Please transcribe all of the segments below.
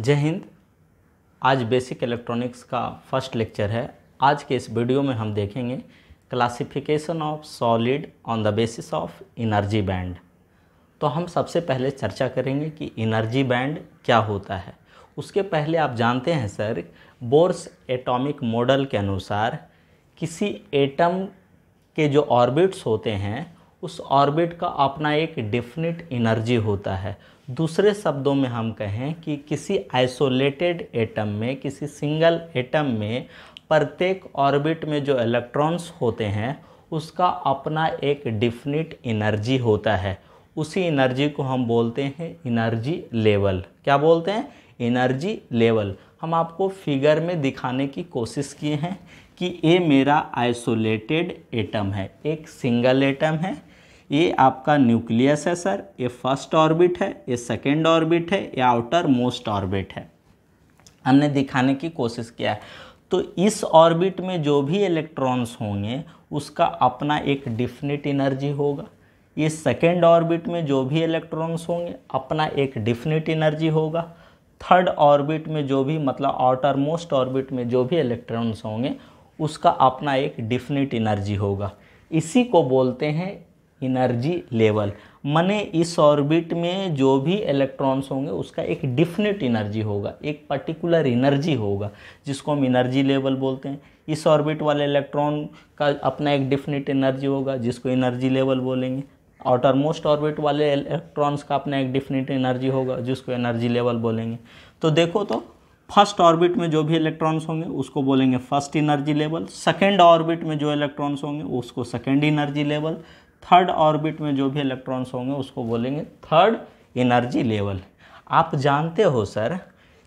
जय हिंद आज basic electronics का फर्स्ट लेक्चर है आज के इस वीडियो में हम देखेंगे classification of solid on the basis of energy band तो हम सबसे पहले चर्चा करेंगे कि एनर्जी बैंड क्या होता है उसके पहले आप जानते हैं सर बोर्स एटॉमिक मॉडल के अनुसार किसी एटम के जो ऑर्बिट्स होते हैं उस ऑर्बिट का अपना एक डिफिनिट इनर्जी होता है दूसरे शब्दों में हम कहें कि किसी आइसोलेटेड एटम में किसी सिंगल एटम में प्रत्येक ऑर्बिट में जो इलेक्ट्रॉन्स होते हैं उसका अपना एक डिफिनिट एनर्जी होता है उसी एनर्जी को हम बोलते हैं एनर्जी लेवल क्या बोलते हैं एनर्जी लेवल हम आपको फिगर में दिखाने की कोशिश किए हैं कि ये मेरा आइसोलेटेड एटम है एक सिंगल एटम है ये आपका न्यूक्लियस है सर ये फर्स्ट ऑर्बिट है ये सेकेंड ऑर्बिट है ये आउटर मोस्ट ऑर्बिट है हमने दिखाने की कोशिश किया है तो इस ऑर्बिट में जो भी इलेक्ट्रॉन्स होंगे उसका अपना एक डिफिनिट एनर्जी होगा ये सेकेंड ऑर्बिट में जो भी इलेक्ट्रॉन्स होंगे अपना एक डिफिनिट एनर्जी होगा थर्ड ऑर्बिट में जो भी मतलब आउटर मोस्ट ऑर्बिट में जो भी इलेक्ट्रॉन्स होंगे उसका अपना एक डिफिनिट एनर्जी होगा इसी को बोलते हैं इनर्जी लेवल माने इस ऑर्बिट में जो भी इलेक्ट्रॉन्स होंगे उसका एक डिफिनेट एनर्जी होगा एक पर्टिकुलर एनर्जी होगा जिसको हम एनर्जी लेवल बोलते हैं इस ऑर्बिट वाले इलेक्ट्रॉन का अपना एक डिफिनेट एनर्जी होगा जिसको एनर्जी लेवल बोलेंगे आउटर मोस्ट ऑर्बिट वाले इलेक्ट्रॉन्स का अपना एक डिफिनेट एनर्जी होगा जिसको एनर्जी लेवल बोलेंगे तो देखो तो फर्स्ट ऑर्बिट में जो भी इलेक्ट्रॉन्स होंगे उसको बोलेंगे first energy level second orbit में जो इलेक्ट्रॉन्स होंगे उसको second energy level third orbit में जो भी इलेक्ट्रॉन्स होंगे उसको बोलेंगे थर्ड एनर्जी लेवल आप जानते हो सर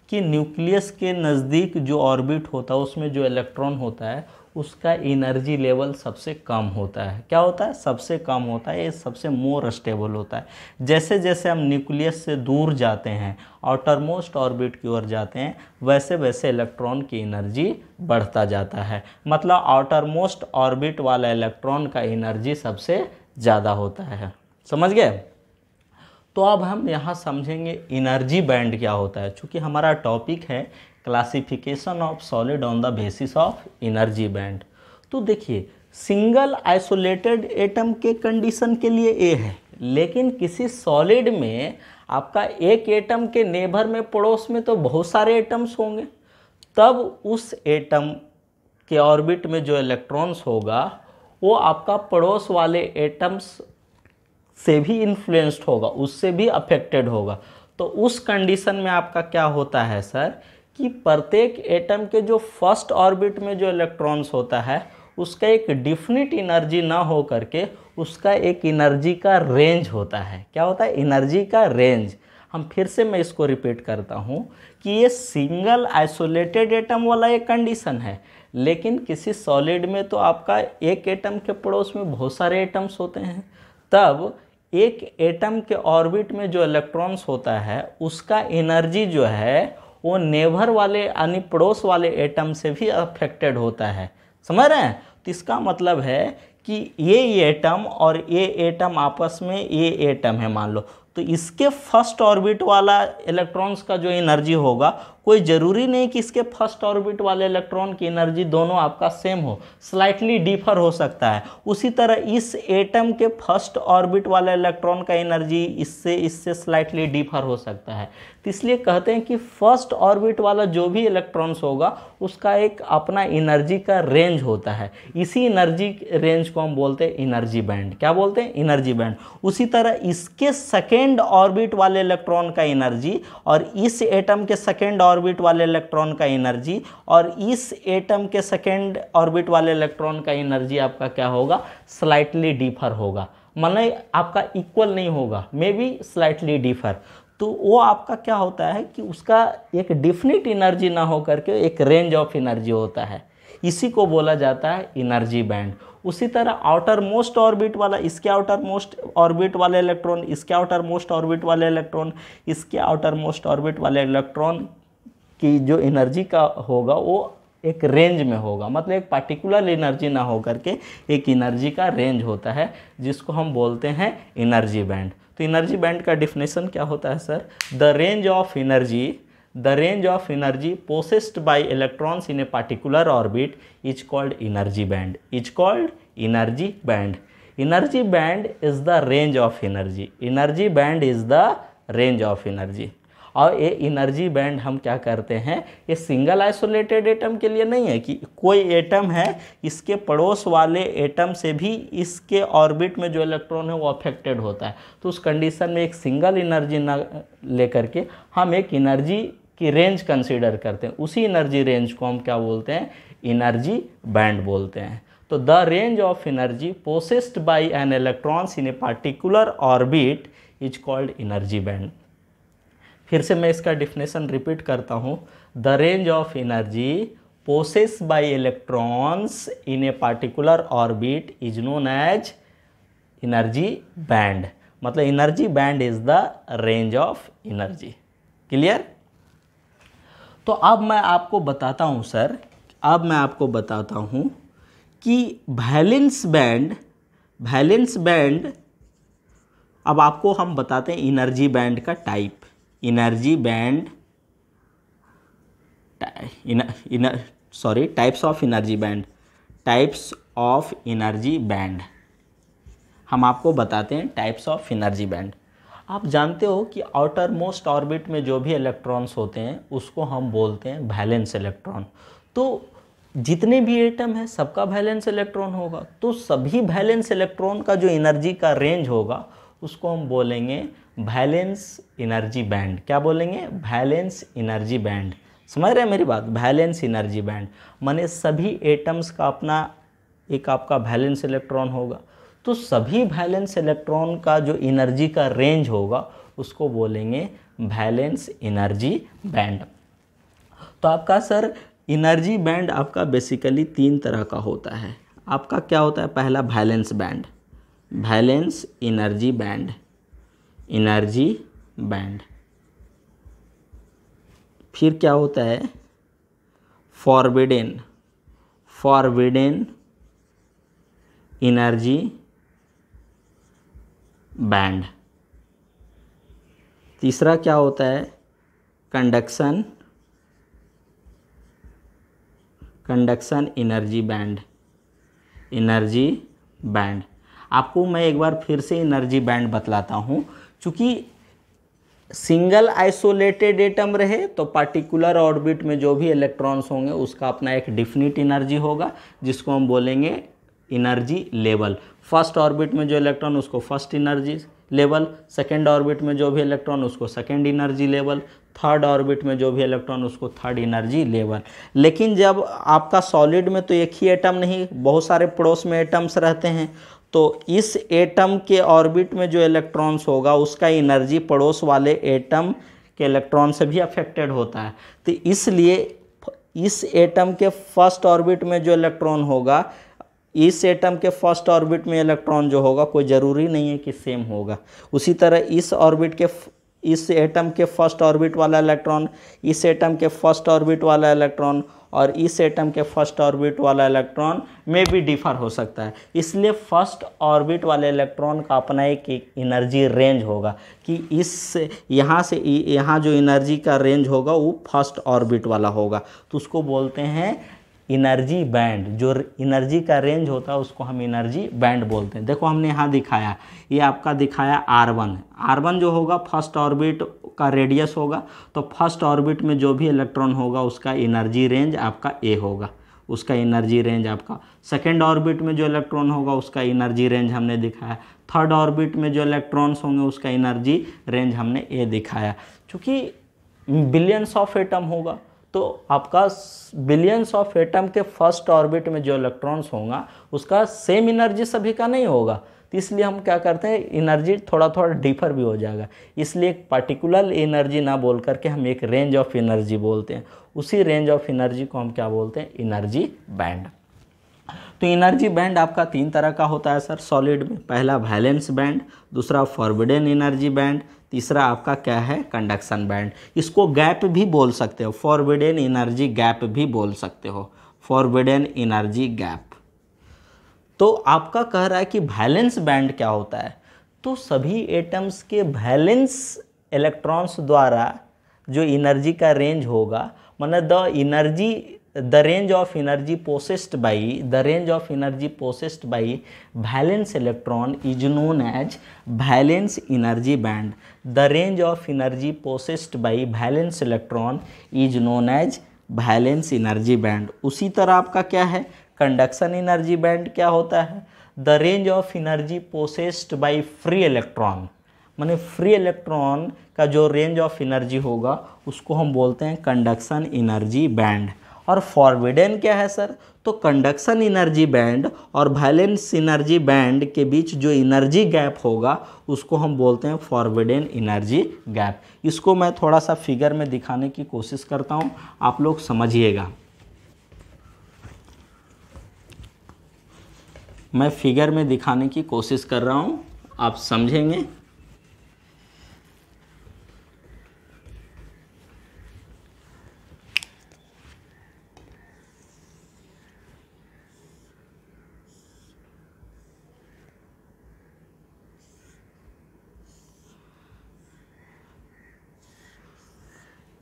कि न्यूक्लियस के नज़दीक जो ऑर्बिट होता है उसमें जो इलेक्ट्रॉन होता है उसका एनर्जी लेवल सबसे कम होता है क्या होता है सबसे कम होता है ये सबसे मोर स्टेबल होता है जैसे जैसे हम न्यूक्लियस से दूर जाते हैं आउटरमोस्ट ऑर्बिट की ओर जाते हैं वैसे वैसे इलेक्ट्रॉन की एनर्जी बढ़ता जाता है मतलब आउटरमोस्ट ऑर्बिट वाला इलेक्ट्रॉन का एनर्जी सबसे ज़्यादा होता है समझ गए तो अब हम यहाँ समझेंगे इनर्जी बैंड क्या होता है चूँकि हमारा टॉपिक है classification of solid on the basis of energy band तो देखिए सिंगल आइसोलेटेड एटम के कंडीशन के लिए ए है लेकिन किसी सॉलिड में आपका एक एटम के नेबर में पड़ोस में तो बहुत सारे एटम्स होंगे तब उस एटम के ऑर्बिट में जो इलेक्ट्रॉन्स होगा वो आपका पड़ोस वाले एटम्स से भी इन्फ्लुएंस्ड होगा उससे भी अफेक्टेड होगा तो उस कंडीशन में आपका क्या होता है सर कि प्रत्येक एटम के जो फर्स्ट ऑर्बिट में जो इलेक्ट्रॉन्स होता है उसका एक डिफिनिट इनर्जी ना हो करके उसका एक इनर्जी का रेंज होता है क्या होता है इनर्जी का रेंज हम फिर से मैं इसको रिपीट करता हूँ कि ये सिंगल आइसोलेटेड एटम वाला एक कंडीशन है लेकिन किसी सॉलिड में तो आपका एक एटम के पड़ोस में बहुत सारे एटम्स होते हैं तब एक एटम के ऑर्बिट में जो इलेक्ट्रॉन्स होता है उसका एनर्जी जो है वो नेवर वाले यानी पड़ोस वाले एटम से भी अफेक्टेड होता है समझ रहे हैं तो इसका मतलब है कि ये एटम और ये एटम आपस में ये एटम है मान लो तो इसके फर्स्ट ऑर्बिट वाला इलेक्ट्रॉन्स का जो एनर्जी होगा कोई ज़रूरी नहीं कि इसके फर्स्ट ऑर्बिट वाले इलेक्ट्रॉन की एनर्जी दोनों आपका सेम हो स्लाइटली डिफर हो सकता है उसी तरह इस एटम के फर्स्ट ऑर्बिट वाले इलेक्ट्रॉन का एनर्जी इससे इससे स्लाइटली डिफर हो सकता है तो इसलिए कहते हैं कि फर्स्ट ऑर्बिट वाला जो भी इलेक्ट्रॉन्स होगा उसका एक अपना एनर्जी का रेंज होता है इसी एनर्जी रेंज को हम बोलते हैं एनर्जी बैंड क्या बोलते हैं एनर्जी बैंड उसी तरह इसके सेकेंड ऑर्बिट वाले इलेक्ट्रॉन का एनर्जी और इस एटम के सेकेंड ऑर्बिट ऑर्बिट वाले इलेक्ट्रॉन का एनर्जी और इस एटम के सेकेंड ऑर्बिट वाले इलेक्ट्रॉन का एनर्जी आपका क्या होगा स्लाइटली डिफर होगा मतलब आपका इक्वल नहीं होगा मे बी स्लाइटली डिफर तो वो आपका क्या होता है कि उसका एक डिफिनिट एनर्जी ना हो करके एक रेंज ऑफ एनर्जी होता है इसी को बोला जाता है एनर्जी बैंड उसी तरह आउटर मोस्ट ऑर्बिट वाला इसके आउटर मोस्ट ऑर्बिट वाले इलेक्ट्रॉन इसके आउटर मोस्ट ऑर्बिट वाले इलेक्ट्रॉन इसके आउटर मोस्ट ऑर्बिट वाले इलेक्ट्रॉन कि जो एनर्जी का होगा वो एक रेंज में होगा मतलब एक पार्टिकुलर एनर्जी ना हो करके एक एनर्जी का रेंज होता है जिसको हम बोलते हैं एनर्जी बैंड तो एनर्जी बैंड का डिफिनेशन क्या होता है sir the range of energy the range of energy possessed by electrons in a particular orbit is called energy band is called energy band energy band is the range of energy energy band is the range of energy और ये energy band हम क्या करते हैं ये single isolated atom के लिए नहीं है कि कोई एटम है इसके पड़ोस वाले एटम से भी इसके ऑर्बिट में जो इलेक्ट्रॉन है वो अफेक्टेड होता है तो उस कंडीशन में एक सिंगल एनर्जी ना लेकर के हम एक एनर्जी की रेंज कंसिडर करते हैं उसी एनर्जी रेंज को हम क्या बोलते हैं इनर्जी बैंड बोलते हैं तो the range of energy possessed by an electrons in a particular orbit is called energy band फिर से मैं इसका डिफिनेशन रिपीट करता हूँ the range of energy possess by electrons in a particular orbit is known as energy band मतलब energy band is the range of energy clear तो अब मैं आपको बताता हूँ सर अब मैं आपको बताता हूँ कि वैलेंस बैंड वैलेंस बैंड अब आपको हम बताते हैं एनर्जी बैंड का type energy band sorry types of energy band types of energy band हम आपको बताते हैं टाइप्स ऑफ एनर्जी बैंड आप जानते हो कि आउटर मोस्ट ऑर्बिट में जो भी इलेक्ट्रॉन्स होते हैं उसको हम बोलते हैं वैलेंस इलेक्ट्रॉन तो जितने भी एटम है सबका वैलेंस इलेक्ट्रॉन होगा तो सभी वैलेंस इलेक्ट्रॉन का जो एनर्जी का रेंज होगा उसको हम बोलेंगे वैलेंस एनर्जी बैंड क्या बोलेंगे वैलेंस एनर्जी बैंड समझ रहे हैं मेरी बात वैलेंस एनर्जी बैंड माने सभी एटम्स का अपना एक आपका वैलेंस इलेक्ट्रॉन होगा तो सभी वैलेंस इलेक्ट्रॉन का जो एनर्जी का रेंज होगा उसको बोलेंगे वैलेंस एनर्जी बैंड तो आपका सर एनर्जी बैंड आपका बेसिकली तीन तरह का होता है आपका क्या होता है पहला valence band valence energy band energy band फिर क्या होता है फॉरबिडेन फॉरबिडेन इनर्जी बैंड तीसरा क्या होता है conduction conduction energy band energy band आपको मैं एक बार फिर से एनर्जी बैंड बतलाता हूँ चूँकि सिंगल आइसोलेटेड एटम रहे तो पार्टिकुलर ऑर्बिट में जो भी इलेक्ट्रॉन्स होंगे उसका अपना एक डिफिनिट एनर्जी होगा जिसको हम बोलेंगे एनर्जी लेवल फर्स्ट ऑर्बिट में जो इलेक्ट्रॉन उसको first energy level second orbit में जो भी इलेक्ट्रॉन उसको second energy level third orbit में जो भी इलेक्ट्रॉन उसको थर्ड एनर्जी लेवल लेकिन जब आपका सॉलिड में तो एक ही एटम नहीं बहुत सारे पड़ोस में एटम्स रहते हैं तो इस एटम के ऑर्बिट में जो इलेक्ट्रॉन्स होगा उसका एनर्जी पड़ोस वाले एटम के इलेक्ट्रॉन से भी अफेक्टेड होता है तो इसलिए इस एटम के फर्स्ट ऑर्बिट में जो इलेक्ट्रॉन होगा इस एटम के फर्स्ट ऑर्बिट में इलेक्ट्रॉन जो होगा कोई ज़रूरी नहीं है कि सेम होगा उसी तरह इस ऑर्बिट के इस एटम के फर्स्ट ऑर्बिट वाला इलेक्ट्रॉन इस एटम के फर्स्ट ऑर्बिट वाला इलेक्ट्रॉन और इस एटम के फर्स्ट ऑर्बिट वाला इलेक्ट्रॉन में भी डिफर हो सकता है इसलिए फर्स्ट ऑर्बिट वाले इलेक्ट्रॉन का अपना एक एनर्जी रेंज होगा कि इस यहाँ से यहाँ जो एनर्जी का रेंज होगा वो फर्स्ट ऑर्बिट वाला होगा तो उसको बोलते हैं इनर्जी बैंड जो इनर्जी का रेंज होता है उसको हम इनर्जी बैंड बोलते हैं देखो हमने यहाँ दिखाया ये आपका दिखाया आर वन आर वन जो होगा फर्स्ट ऑर्बिट का रेडियस होगा तो फर्स्ट ऑर्बिट में जो भी इलेक्ट्रॉन होगा उसका इनर्जी रेंज आपका ए होगा उसका एनर्जी रेंज आपका सेकेंड ऑर्बिट में जो इलेक्ट्रॉन होगा उसका इनर्जी रेंज हमने दिखाया थर्ड ऑर्बिट में जो इलेक्ट्रॉन्स होंगे उसका इनर्जी रेंज हमने ए दिखाया चूँकि बिलियंस ऑफ एटम होगा तो आपका बिलियंस ऑफ एटम के फर्स्ट ऑर्बिट में जो इलेक्ट्रॉन्स होगा उसका सेम एनर्जी सभी का नहीं होगा तो इसलिए हम क्या करते हैं एनर्जी थोड़ा थोड़ा डिफर भी हो जाएगा इसलिए एक पार्टिकुलर एनर्जी ना बोल करके हम एक रेंज ऑफ एनर्जी बोलते हैं उसी रेंज ऑफ एनर्जी को हम क्या बोलते हैं एनर्जी बैंड तो एनर्जी बैंड आपका तीन तरह का होता है सर सॉलिड में पहला वैलेंस बैंड दूसरा फॉरविडन एनर्जी बैंड तीसरा आपका क्या है कंडक्शन बैंड इसको गैप भी बोल सकते हो फॉरविडन एनर्जी गैप भी बोल सकते हो फॉरविडन एनर्जी गैप तो आपका कह रहा है कि वैलेंस बैंड क्या होता है तो सभी एटम्स के वैलेंस इलेक्ट्रॉन्स द्वारा जो एनर्जी का रेंज होगा मतलब the energy the range of energy processed by the range of energy processed by valence electron is known as valence energy band the range of energy processed by valence electron is known as valence energy band उसी तरह आपका क्या है conduction energy band क्या होता है the range of energy processed by free electron मैंने free electron का जो रेंज ऑफ एनर्जी होगा उसको हम बोलते हैं कंडक्शन इनर्जी बैंड और फॉरविडन क्या है सर तो कंडक्शन इनर्जी बैंड और वायलेंस इनर्जी बैंड के बीच जो इनर्जी गैप होगा उसको हम बोलते हैं फॉरविडन इनर्जी गैप इसको मैं थोड़ा सा फिगर में दिखाने की कोशिश करता हूँ आप लोग समझिएगा मैं फिगर में दिखाने की कोशिश कर रहा हूँ आप समझेंगे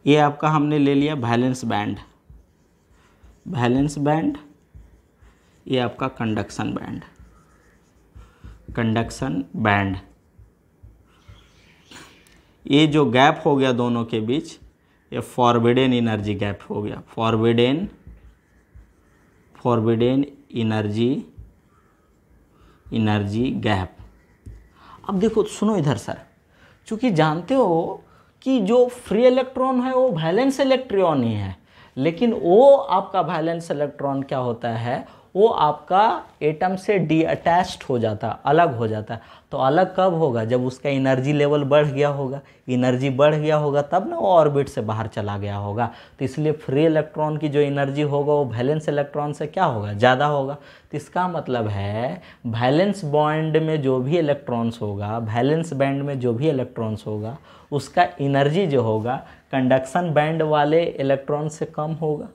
ये आपका हमने ले लिया बैलेंस बैंड बैलेंस बैंड ये आपका कंडक्शन बैंड कंडक्शन बैंड ये जो गैप हो गया दोनों के बीच ये फॉरबिडेन एनर्जी गैप हो गया forbidden forbidden energy energy gap अब देखो सुनो इधर सर क्योंकि जानते हो कि जो फ्री इलेक्ट्रॉन है वो वैलेंस इलेक्ट्रॉन ही है लेकिन वो आपका वैलेंस इलेक्ट्रॉन क्या होता है वो आपका एटम से डी अटैच्ड हो जाता अलग हो जाता तो अलग कब होगा जब उसका एनर्जी लेवल बढ़ गया होगा एनर्जी बढ़ गया होगा तब ना वो ऑर्बिट से बाहर चला गया होगा तो इसलिए फ्री इलेक्ट्रॉन की जो एनर्जी होगा वो वैलेंस इलेक्ट्रॉन से क्या होगा ज़्यादा होगा तो इसका मतलब है वैलेंस बॉन्ड में जो भी इलेक्ट्रॉन्स होगा वैलेंस बैंड में जो भी इलेक्ट्रॉन्स होगा उसका एनर्जी जो होगा कंडक्शन बैंड वाले इलेक्ट्रॉन से कम होगा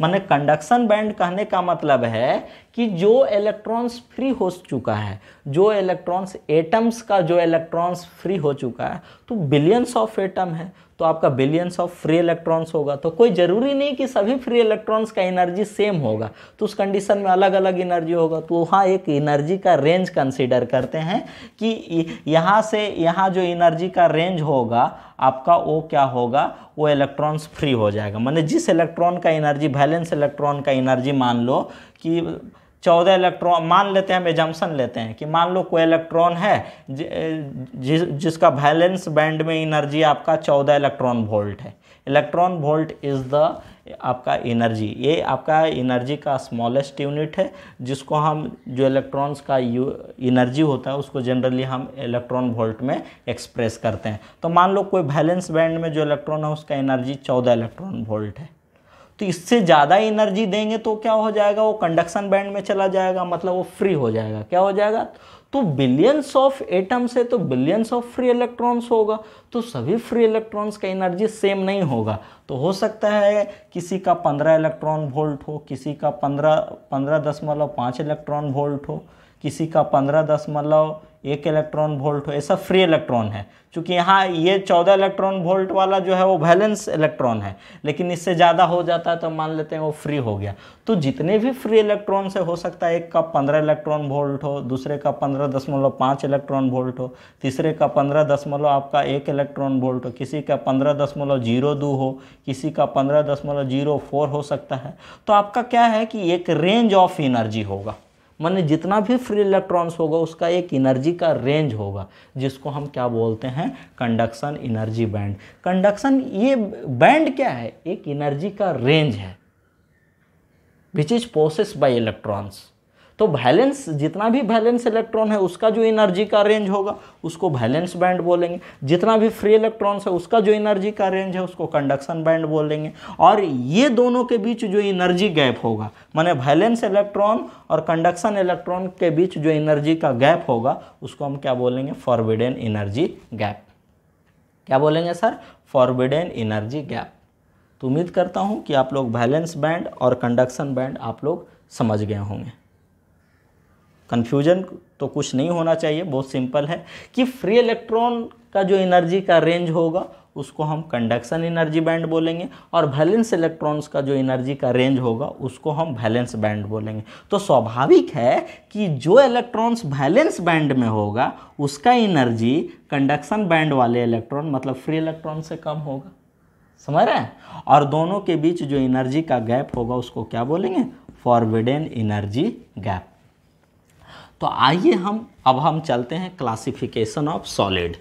मैंने कंडक्शन बैंड कहने का मतलब है कि जो इलेक्ट्रॉन्स फ्री हो चुका है जो इलेक्ट्रॉन्स एटम्स का जो इलेक्ट्रॉन्स फ्री हो चुका है तो बिलियंस ऑफ एटम है तो आपका बिलियंस ऑफ फ्री इलेक्ट्रॉन्स होगा तो कोई ज़रूरी नहीं कि सभी फ्री इलेक्ट्रॉन्स का एनर्जी सेम होगा तो उस कंडीशन में अलग अलग एनर्जी होगा तो वहाँ एक एनर्जी का रेंज कंसिडर करते हैं कि यहाँ से यहाँ जो एनर्जी का रेंज होगा आपका वो क्या होगा वो इलेक्ट्रॉन्स फ्री हो जाएगा मैंने जिस इलेक्ट्रॉन का एनर्जी बैलेंस इलेक्ट्रॉन का एनर्जी मान लो कि चौदह इलेक्ट्रॉन मान लेते हैं हम एजम्सन लेते हैं कि मान लो कोई इलेक्ट्रॉन है जि, जि, जिसका वैलेंस बैंड में इनर्जी आपका चौदह इलेक्ट्रॉन वोल्ट है इलेक्ट्रॉन वोल्ट इज़ द आपका एनर्जी ये आपका एनर्जी का स्मॉलेस्ट यूनिट है जिसको हम जो इलेक्ट्रॉन्स का यू एनर्जी होता है उसको जनरली हम इलेक्ट्रॉन वोल्ट में एक्सप्रेस करते हैं तो मान लो कोई वैलेंस बैंड में जो इलेक्ट्रॉन है उसका एनर्जी चौदह इलेक्ट्रॉन वोल्ट है तो इससे ज़्यादा एनर्जी देंगे तो क्या हो जाएगा वो कंडक्शन बैंड में चला जाएगा मतलब वो फ्री हो जाएगा क्या हो जाएगा तो बिलियंस ऑफ एटम्स है तो बिलियंस ऑफ फ्री इलेक्ट्रॉन्स होगा तो सभी फ्री इलेक्ट्रॉन्स का एनर्जी सेम नहीं होगा तो हो सकता है किसी का पंद्रह इलेक्ट्रॉन वोल्ट हो किसी का पंद्रह पंद्रह दशमलव पाँच इलेक्ट्रॉन वोल्ट हो किसी का पंद्रह दशमलव एक इलेक्ट्रॉन वोल्ट हो ऐसा फ्री इलेक्ट्रॉन है क्योंकि यहाँ ये चौदह इलेक्ट्रॉन वोल्ट वाला जो है वो बैलेंस इलेक्ट्रॉन है लेकिन इससे ज़्यादा हो जाता है तो मान लेते हैं वो फ्री हो गया तो जितने भी फ्री इलेक्ट्रॉन से हो सकता है एक का पंद्रह इलेक्ट्रॉन वोल्ट हो दूसरे का पंद्रह दशमलव पाँच इलेक्ट्रॉन वोल्ट हो तीसरे का पंद्रह दशमलव आपका एक इलेक्ट्रॉन वोल्ट हो किसी का पंद्रह दशमलव जीरो दो हो किसी का पंद्रह दशमलव जीरो फोर हो सकता है तो आपका क्या है कि एक रेंज ऑफ एनर्जी होगा माने जितना भी फ्री इलेक्ट्रॉन्स होगा उसका एक एनर्जी का रेंज होगा जिसको हम क्या बोलते हैं कंडक्शन एनर्जी बैंड कंडक्शन ये बैंड क्या है एक एनर्जी का रेंज है which is process by electrons तो वैलेंस जितना भी वैलेंस इलेक्ट्रॉन है उसका जो एनर्जी का रेंज होगा उसको वैलेंस बैंड बोलेंगे जितना भी फ्री इलेक्ट्रॉन्स है उसका जो एनर्जी का रेंज है उसको कंडक्शन बैंड बोलेंगे और ये दोनों के बीच जो एनर्जी गैप होगा माने वैलेंस इलेक्ट्रॉन और कंडक्शन इलेक्ट्रॉन के बीच जो एनर्जी का गैप होगा उसको हम क्या बोलेंगे फॉरविडन एनर्जी गैप क्या बोलेंगे सर फॉरविडन एनर्जी गैप तो उम्मीद करता हूँ कि आप लोग वैलेंस बैंड और कंडक्शन बैंड आप लोग समझ गए होंगे कन्फ्यूजन तो कुछ नहीं होना चाहिए बहुत सिंपल है कि फ्री इलेक्ट्रॉन का जो एनर्जी का रेंज होगा उसको हम कंडक्शन एनर्जी बैंड बोलेंगे और वैलेंस इलेक्ट्रॉन्स का जो एनर्जी का रेंज होगा उसको हम वैलेंस बैंड बोलेंगे तो स्वाभाविक है कि जो इलेक्ट्रॉन्स वैलेंस बैंड में होगा उसका एनर्जी कंडक्शन बैंड वाले इलेक्ट्रॉन मतलब फ्री इलेक्ट्रॉन से कम होगा समझ रहे हैं और दोनों के बीच जो एनर्जी का गैप होगा उसको क्या बोलेंगे फॉरविडेन एनर्जी गैप तो आइए हम अब हम चलते हैं क्लासिफिकेशन ऑफ सॉलिड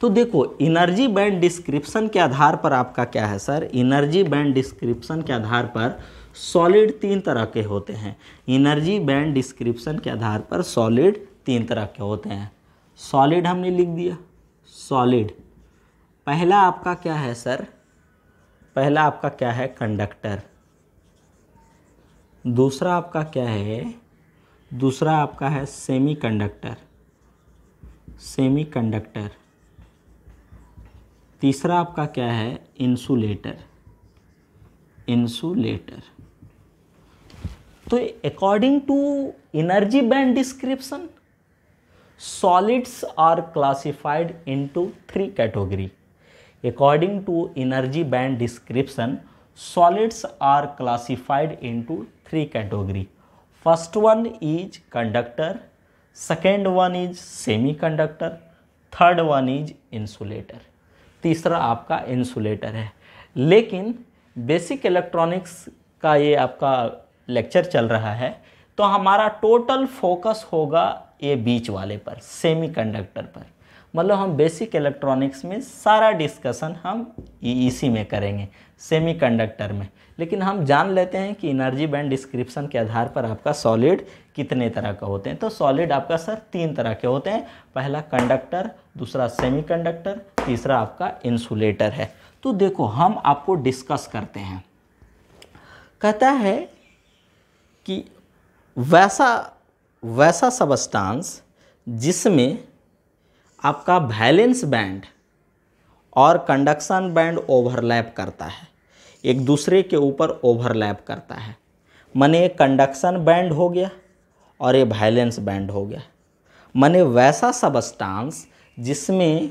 तो देखो इनर्जी बैंड डिस्क्रिप्शन के आधार पर आपका क्या है सर इनर्जी बैंड डिस्क्रिप्शन के आधार पर सॉलिड तीन तरह के होते हैं इनर्जी बैंड डिस्क्रिप्शन के आधार पर सॉलिड तीन तरह के होते हैं सॉलिड हमने लिख दिया सॉलिड पहला आपका क्या है सर पहला आपका क्या है कंडक्टर दूसरा आपका क्या है दूसरा आपका है सेमीकंडक्टर सेमीकंडक्टर तीसरा आपका क्या है इंसुलेटर इंसुलेटर तो according to energy band description solids are classified into three category according to energy band description solids are classified into three category first one is conductor second one is semiconductor third one is insulator तीसरा आपका insulator है लेकिन basic electronics का ये आपका lecture चल रहा है तो हमारा टोटल फोकस होगा ये बीच वाले पर सेमीकंडक्टर पर मतलब हम बेसिक इलेक्ट्रॉनिक्स में सारा डिस्कशन हम इसी में करेंगे सेमीकंडक्टर में लेकिन हम जान लेते हैं कि एनर्जी बैंड डिस्क्रिप्शन के आधार पर आपका सॉलिड कितने तरह का होते हैं तो सॉलिड आपका सर तीन तरह के होते हैं पहला कंडक्टर दूसरा सेमीकंडक्टर तीसरा आपका इंसुलेटर है तो देखो हम आपको डिस्कस करते हैं कहता है कि वैसा वैसा सबस्टांस जिसमें आपका वैलेंस बैंड और कंडक्शन बैंड ओवरलैप करता है एक दूसरे के ऊपर ओवरलैप करता है मने कंडक्शन बैंड हो गया और ये वायलेंस बैंड हो गया मने वैसा सबस्टांस जिसमें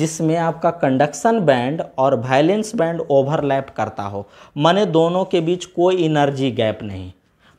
जिसमें आपका कंडक्शन बैंड और वायलेंस बैंड ओवरलैप करता हो मने दोनों के बीच कोई एनर्जी गैप नहीं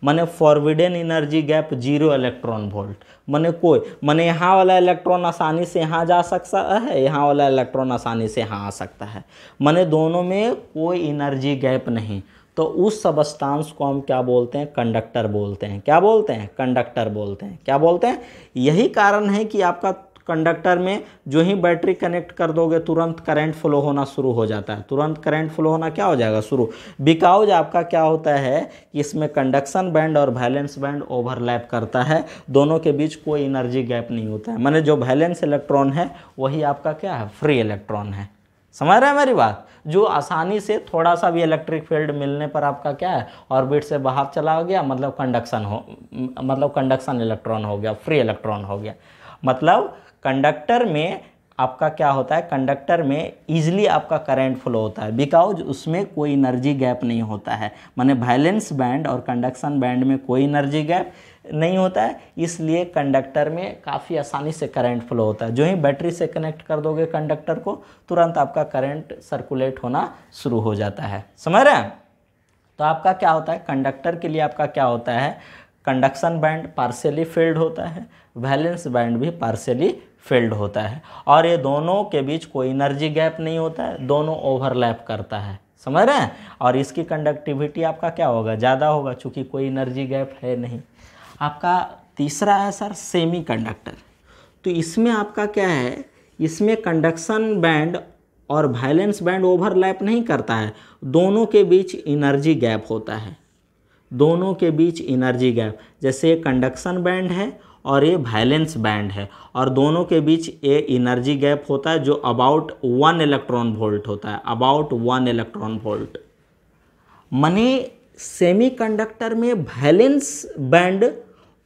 मैंने forbidden energy gap zero electron volt मैंने कोई मैंने यहाँ वाला इलेक्ट्रॉन आसानी से यहाँ जा सकता है यहाँ वाला इलेक्ट्रॉन आसानी से यहाँ आ सकता है मैंने दोनों में कोई एनर्जी गैप नहीं तो उस सबस्टांस को हम क्या बोलते हैं कंडक्टर बोलते हैं क्या बोलते हैं कंडक्टर बोलते हैं क्या बोलते हैं यही कारण है कि आपका कंडक्टर में जो ही बैटरी कनेक्ट कर दोगे तुरंत करंट फ्लो होना शुरू हो जाता है तुरंत करंट फ्लो होना क्या हो जाएगा शुरू बिकाउज आपका क्या होता है कि इसमें कंडक्शन बैंड और वैलेंस बैंड ओवरलैप करता है दोनों के बीच कोई एनर्जी गैप नहीं होता है मैंने जो वैलेंस इलेक्ट्रॉन है वही आपका क्या है फ्री इलेक्ट्रॉन है समझ रहे हैं मेरी बात जो आसानी से थोड़ा सा भी इलेक्ट्रिक फील्ड मिलने पर आपका क्या है ऑर्बिट से बाहर चला गया मतलब कंडक्शन हो मतलब कंडक्शन इलेक्ट्रॉन हो गया फ्री इलेक्ट्रॉन हो गया मतलब कंडक्टर में आपका क्या होता है कंडक्टर में ईजिली आपका करंट फ्लो होता है बिकॉज उसमें कोई एनर्जी गैप नहीं होता है माने वायलेंस बैंड और कंडक्शन बैंड में कोई एनर्जी गैप नहीं होता है इसलिए कंडक्टर में काफ़ी आसानी से करंट फ्लो होता है जो ही बैटरी से कनेक्ट कर दोगे कंडक्टर को तुरंत आपका करंट सर्कुलेट होना शुरू हो जाता है समझ रहे हैं तो आपका क्या होता है कंडक्टर के लिए आपका क्या होता है कंडक्शन बैंड पार्शियली फिल्ड होता है वैलेंस बैंड भी पार्शियली फिल्ड होता है और ये दोनों के बीच कोई एनर्जी गैप नहीं होता है दोनों ओवरलैप करता है समझ रहे हैं और इसकी कंडक्टिविटी आपका क्या होगा ज़्यादा होगा चूँकि कोई एनर्जी गैप है नहीं आपका तीसरा है सर सेमी कंडक्टर तो इसमें आपका क्या है इसमें कंडक्शन बैंड और वायलेंस बैंड ओवरलैप नहीं करता है दोनों के बीच एनर्जी गैप होता है दोनों के बीच इनर्जी गैप जैसे ये कंडक्शन बैंड है और ये वैलेंस बैंड है और दोनों के बीच ये इनर्जी गैप होता है जो अबाउट वन इलेक्ट्रॉन वोल्ट होता है अबाउट वन इलेक्ट्रॉन वोल्ट मने सेमीकंडक्टर में वैलेंस बैंड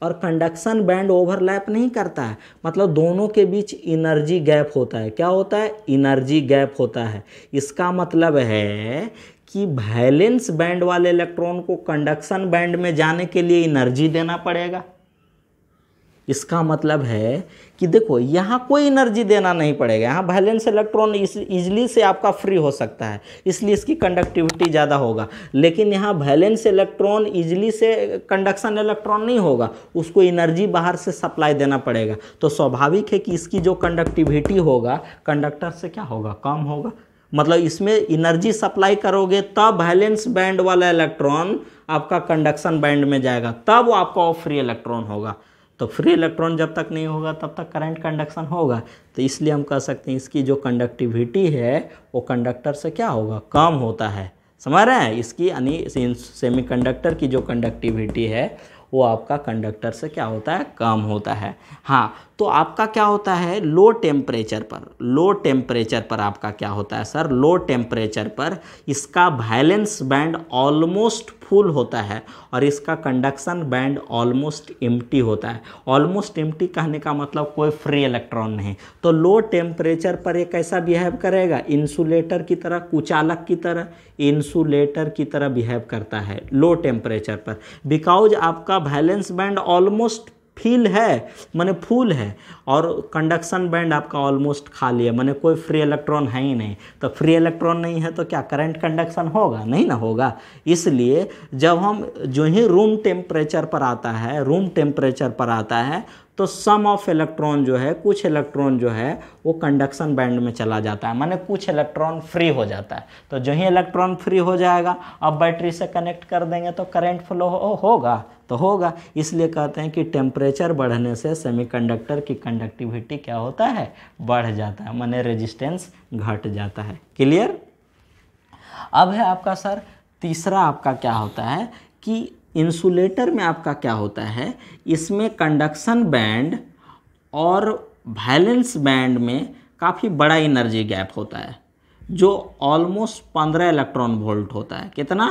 और कंडक्शन बैंड ओवरलैप नहीं करता है मतलब दोनों के बीच इनर्जी गैप होता है क्या होता है इनर्जी गैप होता है इसका मतलब है कि वैलेंस बैंड वाले इलेक्ट्रॉन को कंडक्शन बैंड में जाने के लिए एनर्जी देना पड़ेगा इसका मतलब है कि देखो यहाँ कोई एनर्जी देना नहीं पड़ेगा यहाँ बैलेंस इलेक्ट्रॉन इस इजली से आपका फ्री हो सकता है इसलिए इसकी कंडक्टिविटी ज़्यादा होगा लेकिन यहाँ वैलेंस इलेक्ट्रॉन इजली से कंडक्शन इलेक्ट्रॉन नहीं होगा उसको एनर्जी बाहर से सप्लाई देना पड़ेगा तो स्वाभाविक है कि इसकी जो कंडक्टिविटी होगा कंडक्टर से क्या होगा कम होगा मतलब इसमें इनर्जी सप्लाई करोगे तब बैलेंस बैंड वाला इलेक्ट्रॉन आपका कंडक्शन बैंड में जाएगा तब वो आपका फ्री इलेक्ट्रॉन होगा तो फ्री इलेक्ट्रॉन जब तक नहीं होगा तब तक करंट कंडक्शन होगा तो इसलिए हम कह सकते हैं इसकी जो कंडक्टिविटी है वो कंडक्टर से क्या होगा कम होता है समझ रहे हैं इसकी यानी सेमीकंडक्टर की जो कंडक्टिविटी है वो आपका कंडक्टर से क्या होता है कम होता है हाँ तो आपका क्या होता है लो टेम्परेचर पर लो टेम्परेचर पर आपका क्या होता है सर लो टेम्परेचर पर इसका वायलेंस बैंड ऑलमोस्ट फुल होता है और इसका कंडक्शन बैंड ऑलमोस्ट एम्प्टी होता है ऑलमोस्ट एम्प्टी कहने का मतलब कोई फ्री इलेक्ट्रॉन नहीं तो लो टेम्परेचर पर ये कैसा बिहेव करेगा इंसुलेटर की तरह कुचालक की तरह इंसुलेटर की तरह बिहेव करता है लो टेम्परेचर पर बिकॉज आपका बैलेंस बैंड ऑलमोस्ट फील है मैंने फूल है और कंडक्शन बैंड आपका ऑलमोस्ट खाली है मैंने कोई फ्री इलेक्ट्रॉन है ही नहीं तो फ्री इलेक्ट्रॉन नहीं है तो क्या करंट कंडक्शन होगा नहीं ना होगा इसलिए जब हम जो ही रूम टेम्परेचर पर आता है रूम टेम्परेचर पर आता है तो सम ऑफ इलेक्ट्रॉन जो है कुछ इलेक्ट्रॉन जो है वो कंडक्शन बैंड में चला जाता है माने कुछ इलेक्ट्रॉन फ्री हो जाता है तो जो ही इलेक्ट्रॉन फ्री हो जाएगा अब बैटरी से कनेक्ट कर देंगे तो करंट फ्लो हो, होगा तो होगा इसलिए कहते हैं कि टेम्परेचर बढ़ने से सेमीकंडक्टर की कंडक्टिविटी क्या होता है बढ़ जाता है माने रेजिस्टेंस घट जाता है क्लियर अब है आपका सर तीसरा आपका क्या होता है कि इंसुलेटर में आपका क्या होता है इसमें कंडक्शन बैंड और वैलेंस बैंड में काफ़ी बड़ा एनर्जी गैप होता है जो ऑलमोस्ट पंद्रह इलेक्ट्रॉन वोल्ट होता है कितना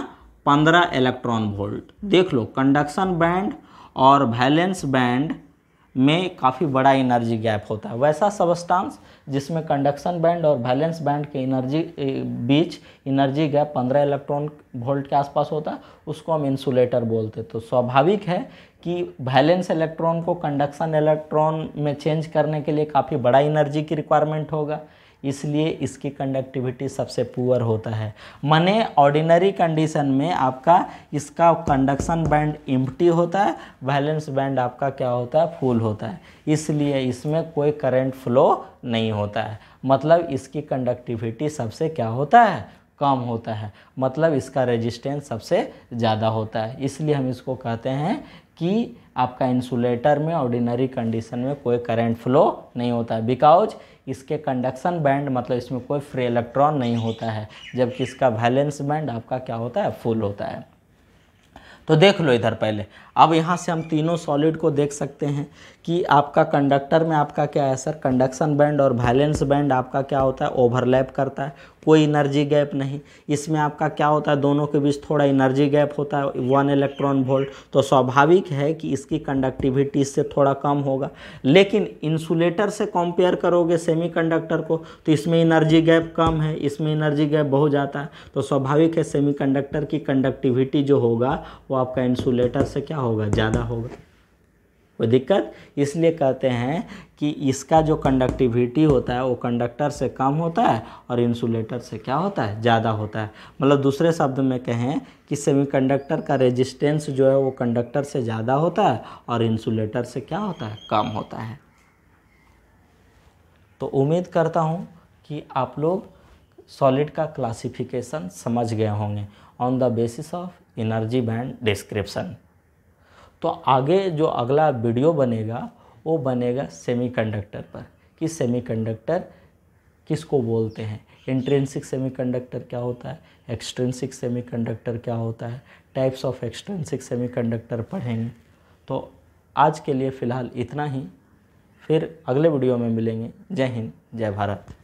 पंद्रह इलेक्ट्रॉन वोल्ट देख लो कंडक्शन बैंड और वैलेंस बैंड में काफ़ी बड़ा एनर्जी गैप होता है वैसा सबस्टांस जिसमें कंडक्शन बैंड और वैलेंस बैंड के एनर्जी बीच एनर्जी गैप 15 इलेक्ट्रॉन वोल्ट के आसपास होता है उसको हम इंसुलेटर बोलते तो स्वाभाविक है कि वैलेंस इलेक्ट्रॉन को कंडक्शन इलेक्ट्रॉन में चेंज करने के लिए काफ़ी बड़ा एनर्जी की रिक्वायरमेंट होगा इसलिए इसकी कंडक्टिविटी सबसे पुअर होता है माने ऑर्डिनरी कंडीशन में आपका इसका कंडक्शन बैंड इम्प्टी होता है वैलेंस बैंड आपका क्या होता है फुल होता है इसलिए इसमें कोई करंट फ्लो नहीं होता है मतलब इसकी कंडक्टिविटी सबसे क्या होता है कम होता है मतलब इसका रेजिस्टेंस सबसे ज़्यादा होता है इसलिए हम इसको कहते हैं कि आपका इंसुलेटर में ऑर्डिनरी कंडीशन में कोई करंट फ्लो नहीं होता बिकॉज इसके कंडक्शन बैंड मतलब इसमें कोई फ्री इलेक्ट्रॉन नहीं होता है जबकि इसका वैलेंस बैंड आपका क्या होता है फुल होता है तो देख लो इधर पहले अब यहाँ से हम तीनों सॉलिड को देख सकते हैं कि आपका कंडक्टर में आपका क्या है सर कंडक्शन बैंड और वैलेंस बैंड आपका क्या होता है ओवरलैप करता है कोई एनर्जी गैप नहीं इसमें आपका क्या होता है दोनों के बीच थोड़ा एनर्जी गैप होता है वन इलेक्ट्रॉन वोल्ट तो स्वाभाविक है कि इसकी कंडक्टिविटी इससे थोड़ा कम होगा लेकिन इंसुलेटर से कंपेयर करोगे सेमीकंडक्टर को तो इसमें एनर्जी गैप कम है इसमें एनर्जी गैप बहुत जाता है तो स्वाभाविक है सेमी की कंडक्टिविटी जो होगा वो आपका इंसुलेटर से क्या होगा ज़्यादा होगा वो दिक्कत इसलिए कहते हैं कि इसका जो कंडक्टिविटी होता है वो कंडक्टर से कम होता है और इंसुलेटर से क्या होता है ज़्यादा होता है मतलब दूसरे शब्द में कहें कि सेमीकंडक्टर का रेजिस्टेंस जो है वो कंडक्टर से ज़्यादा होता है और इंसुलेटर से क्या होता है कम होता है तो उम्मीद करता हूँ कि आप लोग सॉलिड का क्लासिफिकेशन समझ गए होंगे on the basis of energy band description तो आगे जो अगला वीडियो बनेगा वो बनेगा सेमीकंडक्टर पर कि सेमीकंडक्टर किसको बोलते हैं इंट्रेंसिक सेमीकंडक्टर क्या होता है एक्सट्रेंसिक सेमीकंडक्टर क्या होता है टाइप्स ऑफ एक्सट्रेंसिक सेमीकंडक्टर पढ़ेंगे तो आज के लिए फ़िलहाल इतना ही फिर अगले वीडियो में मिलेंगे जय हिंद जय भारत